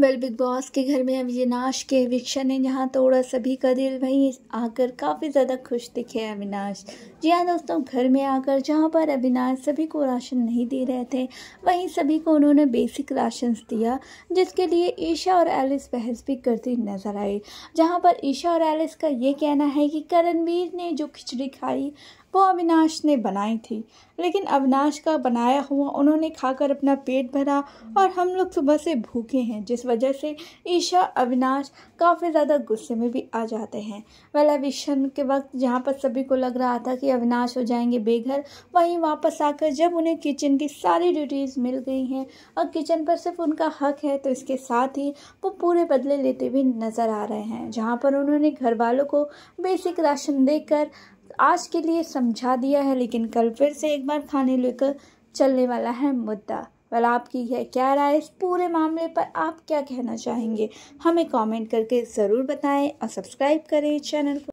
well big boss के घर में अविनाश के विक्षा ने जहाँ तोड़ा सभी का दिल वहीं आकर काफ़ी ज़्यादा खुश दिखे अविनाश जी हाँ दोस्तों घर में आकर जहाँ पर अविनाश सभी को राशन नहीं दे रहे थे वहीं सभी को उन्होंने बेसिक राशन दिया जिसके लिए ईशा और एलिस बहस भी करती नजर आई जहाँ पर ईशा और एलिस का ये कहना है कि करणवीर ने जो खिचड़ी खाई वो अविनाश ने बनाई थी लेकिन अविनाश का बनाया हुआ उन्होंने खाकर अपना पेट भरा और हम लोग सुबह से भूखे हैं जिस वजह से ईशा अविनाश काफ़ी ज़्यादा गुस्से में भी आ जाते हैं वह एविशन के वक्त जहाँ पर सभी को लग रहा था कि अविनाश हो जाएंगे बेघर वहीं वापस आकर जब उन्हें किचन की सारी ड्यूटीज़ मिल गई हैं और किचन पर सिर्फ उनका हक है तो इसके साथ ही वो पूरे बदले लेते हुए नज़र आ रहे हैं जहाँ पर उन्होंने घर वालों को बेसिक राशन देकर आज के लिए समझा दिया है लेकिन कल फिर से एक बार खाने लेकर चलने वाला है मुद्दा वाल आपकी है क्या राय इस पूरे मामले पर आप क्या कहना चाहेंगे हमें कमेंट करके ज़रूर बताएं और सब्सक्राइब करें चैनल को